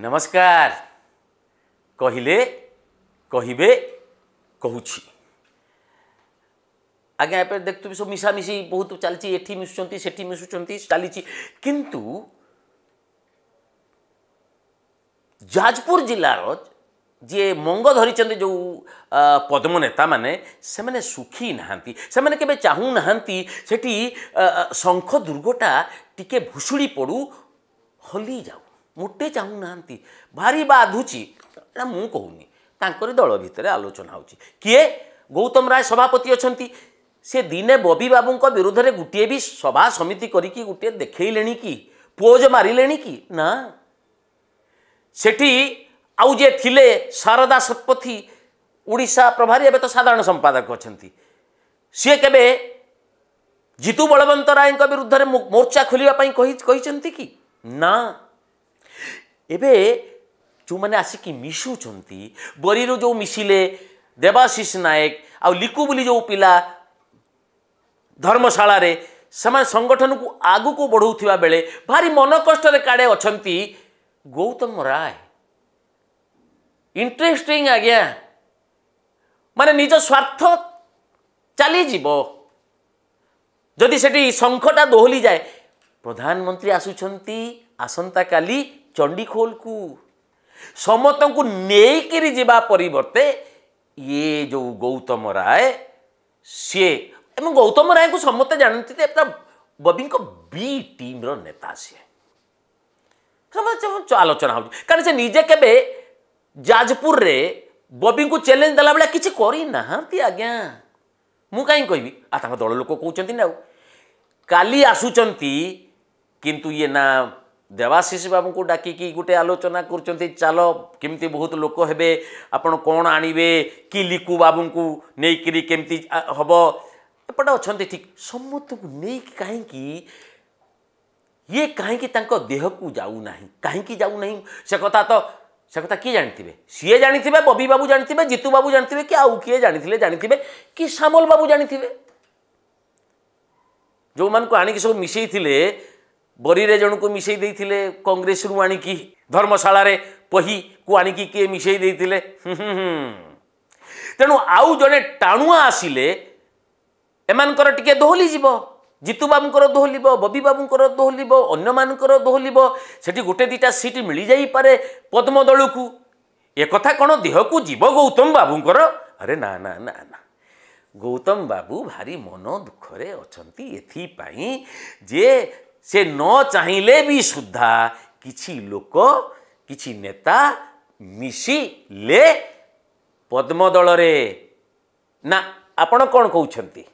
नमस्कार कहले कह कह आज्ञा ए देखु सब मिसा मिसामिशी बहुत चलती एटी मिशुंट से मिशुंट चली किंतु जाजपुर जिलार जी मंग धरी जो पद्म नेता मैंने सुखी ना से नहाँ के शख दुर्गटा टी भुशुड़ी पड़ू हली जाऊ ମୋଟେ ଚାହୁଁନାହାନ୍ତି ଭାରି ବାଧୁଛି ଏଇଟା ମୁଁ କହୁନି ତାଙ୍କର ଦଳ ଭିତରେ ଆଲୋଚନା ହେଉଛି କିଏ ଗୌତମ ରାୟ ସଭାପତି ଅଛନ୍ତି ସେ ଦିନେ ବବି ବାବୁଙ୍କ ବିରୁଦ୍ଧରେ ଗୋଟିଏ ବି ସଭା ସମିତି କରିକି ଗୋଟିଏ ଦେଖେଇଲେଣି କି ପୁଅଜ ମାରିଲେଣି କି ନା ସେଠି ଆଉ ଯିଏ ଥିଲେ ଶାରଦା ଶତପଥୀ ଓଡ଼ିଶା ପ୍ରଭାରୀ ଏବେ ତ ସାଧାରଣ ସମ୍ପାଦକ ଅଛନ୍ତି ସିଏ କେବେ ଜିତୁ ବଳବନ୍ତ ରାୟଙ୍କ ବିରୁଦ୍ଧରେ ମୋର୍ଚ୍ଚା ଖୋଲିବା ପାଇଁ କହିଛନ୍ତି କି ନା ଏବେ ଯେଉଁମାନେ ଆସିକି ମିଶୁଛନ୍ତି ବରିରୁ ଯେଉଁ ମିଶିଲେ ଦେବାଶିଷ ନାୟକ ଆଉ ଲିକୁ ବୋଲି ଯେଉଁ ପିଲା ଧର୍ମଶାଳାରେ ସେମାନେ ସଂଗଠନକୁ ଆଗକୁ ବଢ଼ଉଥିବା ବେଳେ ଭାରି ମନ କଷ୍ଟରେ କାଡ଼େ ଅଛନ୍ତି ଗୌତମ ରାୟ ଇଣ୍ଟରେଷ୍ଟିଂ ଆଜ୍ଞା ମାନେ ନିଜ ସ୍ୱାର୍ଥ ଚାଲିଯିବ ଯଦି ସେଠି ଶଙ୍ଖଟା ଦୋହଲି ଯାଏ ପ୍ରଧାନମନ୍ତ୍ରୀ ଆସୁଛନ୍ତି ଆସନ୍ତାକାଲି ଚଣ୍ଡିଖୋଲକୁ ସମସ୍ତଙ୍କୁ ନେଇକିରି ଯିବା ପରିବର୍ତ୍ତେ ଇଏ ଯେଉଁ ଗୌତମ ରାୟ ସିଏ ଏବଂ ଗୌତମ ରାୟଙ୍କୁ ସମସ୍ତେ ଜାଣନ୍ତି ଯେ ତା ବବିଙ୍କ ବି ଟିମ୍ର ନେତା ସିଏ ଆଲୋଚନା ହେଉଛି କାରଣ ସେ ନିଜେ କେବେ ଯାଜପୁରରେ ବବିଙ୍କୁ ଚ୍ୟାଲେଞ୍ଜ ଦେଲା ଭଳିଆ କିଛି କରିନାହାନ୍ତି ଆଜ୍ଞା ମୁଁ କାହିଁ କହିବି ଆଉ ତାଙ୍କ ଦଳ ଲୋକ କହୁଛନ୍ତି ନା ଆଉ କାଲି ଆସୁଛନ୍ତି କିନ୍ତୁ ଇଏ ନା देवाशिष बाबू को डाक गोटे आलोचना करो किमती बहुत लोक हे आप कौन आणवे कि लिकु बाबू को लेकिन केमती हम एपट अच्छा ठीक समस्त को लेकिन कहीं ये कहीं देह को जाऊना कहीं जाऊना से कथा तो से कथा किए जानते हैं सीए जानते बबी बाबू जानते जितु बाबू जानते हैं कि आउ किए जानते जानते कि सामल बाबू जानते जो मानक आणिक सब मिसई थे ବରିରେ ଜଣକୁ ମିଶାଇ ଦେଇଥିଲେ କଂଗ୍ରେସରୁ ଆଣିକି ଧର୍ମଶାଳାରେ ପହିକୁ ଆଣିକି କିଏ ମିଶାଇ ଦେଇଥିଲେ ତେଣୁ ଆଉ ଜଣେ ଟାଣୁଆ ଆସିଲେ ଏମାନଙ୍କର ଟିକିଏ ଦୋହଲିଯିବ ଜିତୁ ବାବୁଙ୍କର ଦୋହଲିବ ବବି ବାବୁଙ୍କର ଦୋହଲିବ ଅନ୍ୟମାନଙ୍କର ଦୋହଲିବ ସେଠି ଗୋଟେ ଦୁଇଟା ସିଟ୍ ମିଳିଯାଇପାରେ ପଦ୍ମ ଦଳକୁ ଏକଥା କ'ଣ ଦେହକୁ ଯିବ ଗୌତମ ବାବୁଙ୍କର ଆରେ ନା ନା ନା ନା ଗୌତମ ବାବୁ ଭାରି ମନ ଦୁଃଖରେ ଅଛନ୍ତି ଏଥିପାଇଁ ଯେ ସେ ନ ଚାହିଁଲେ ବି ସୁଦ୍ଧା କିଛି ଲୋକ କିଛି ନେତା ମିଶିଲେ ପଦ୍ମଦଳରେ ନା ଆପଣ କ'ଣ କହୁଛନ୍ତି